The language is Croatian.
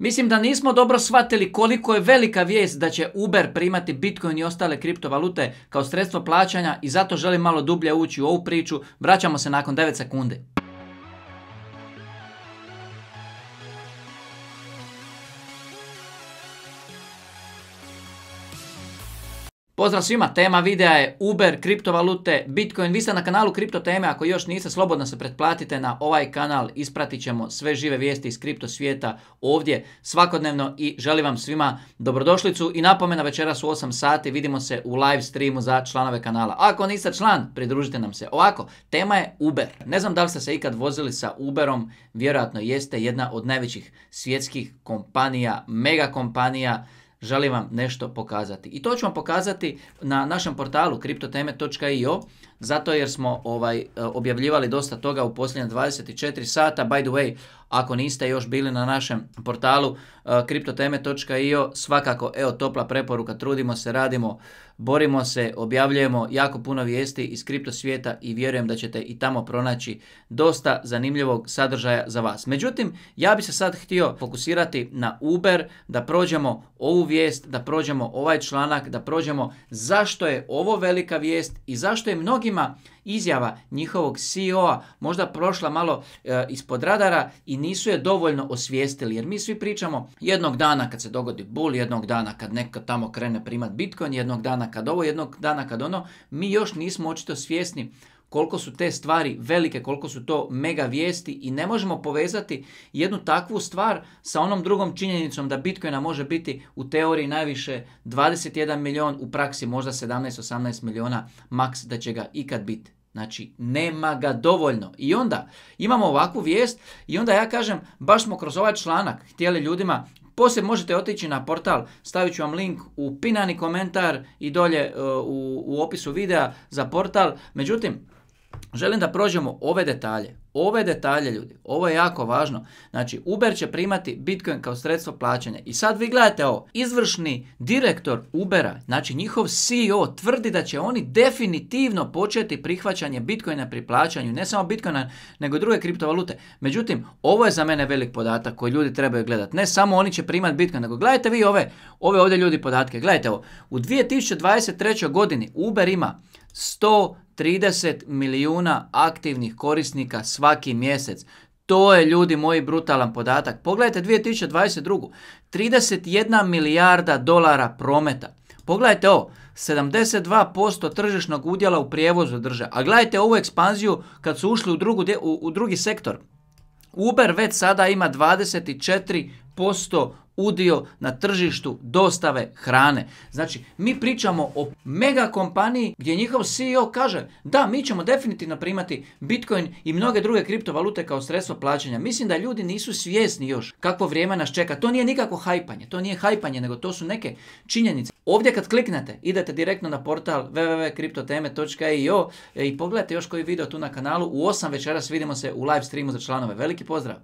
Mislim da nismo dobro shvatili koliko je velika vijest da će Uber primati Bitcoin i ostale kriptovalute kao sredstvo plaćanja i zato želim malo dublje ući u ovu priču. Vraćamo se nakon 9 sekundi. Pozdrav svima, tema videa je Uber, kriptovalute, Bitcoin. Vi ste na kanalu Kripto Teme, ako još niste, slobodno se pretplatite na ovaj kanal. Ispratit ćemo sve žive vijesti iz kripto svijeta ovdje svakodnevno i želim vam svima dobrodošlicu. I napomena večeras u 8 sati, vidimo se u live streamu za članove kanala. Ako niste član, pridružite nam se. Ovako, tema je Uber. Ne znam da li ste se ikad vozili sa Uberom, vjerojatno jeste jedna od najvećih svjetskih kompanija, mega kompanija, želim vam nešto pokazati. I to ću vam pokazati na našem portalu kriptoteme.io zato jer smo ovaj, e, objavljivali dosta toga u posljednje 24 sata. By the way, ako niste još bili na našem portalu e, kriptoteme.io, svakako, evo, topla preporuka, trudimo se, radimo, borimo se, objavljujemo jako puno vijesti iz kripto svijeta i vjerujem da ćete i tamo pronaći dosta zanimljivog sadržaja za vas. Međutim, ja bih se sad htio fokusirati na Uber, da prođemo ovu vijest, da prođemo ovaj članak, da prođemo zašto je ovo velika vijest i zašto je mnogi mnogima izjava njihovog CEO-a možda prošla malo e, ispod radara i nisu je dovoljno osvijestili. Jer mi svi pričamo jednog dana kad se dogodi bull, jednog dana kad neka tamo krene primat bitcoin, jednog dana kad ovo, jednog dana kad ono. Mi još nismo očito svjesni koliko su te stvari velike, koliko su to mega vijesti i ne možemo povezati jednu takvu stvar sa onom drugom činjenicom da Bitcoina može biti u teoriji najviše 21 milion, u praksi možda 17-18 miliona maks da će ga ikad biti. Znači, nema ga dovoljno. I onda imamo ovakvu vijest i onda ja kažem, baš smo kroz ovaj članak htjeli ljudima poslije možete otići na portal, stavit ću vam link u pinani komentar i dolje e, u opisu videa za portal. Međutim, Želim da prođemo ove detalje Ove detalje ljudi, ovo je jako važno. Znači Uber će primati Bitcoin kao sredstvo plaćanja. I sad vi gledajte ovo, izvršni direktor Ubera, znači njihov CEO tvrdi da će oni definitivno početi prihvaćanje Bitcoina pri plaćanju, ne samo Bitcoina nego druge kriptovalute. Međutim, ovo je za mene velik podatak koji ljudi trebaju gledati. Ne samo oni će primati Bitcoin, nego gledajte vi ove, ove ovdje ljudi podatke. Gledajte ovo, u 2023. godini Uber ima 130 milijuna aktivnih korisnika sva svaki mjesec. To je, ljudi moji, brutalan podatak. Pogledajte 2022. 31 milijarda dolara prometa. Pogledajte ovo, 72% tržišnog udjela u prijevozu drže. A gledajte ovu ekspanziju kad su ušli u, u, u drugi sektor. Uber već sada ima 24% udio na tržištu dostave hrane. Znači, mi pričamo o mega kompaniji gdje njihov CEO kaže da, mi ćemo definitivno primati Bitcoin i mnoge druge kriptovalute kao sredstvo plaćanja. Mislim da ljudi nisu svjesni još kakvo vrijeme nas čeka. To nije nikako hajpanje, to nije hajpanje, nego to su neke činjenice. Ovdje kad kliknete, idete direktno na portal www.kriptoteme.io i pogledajte još koji video tu na kanalu. U 8 večeras vidimo se u live streamu za članove. Veliki pozdrav!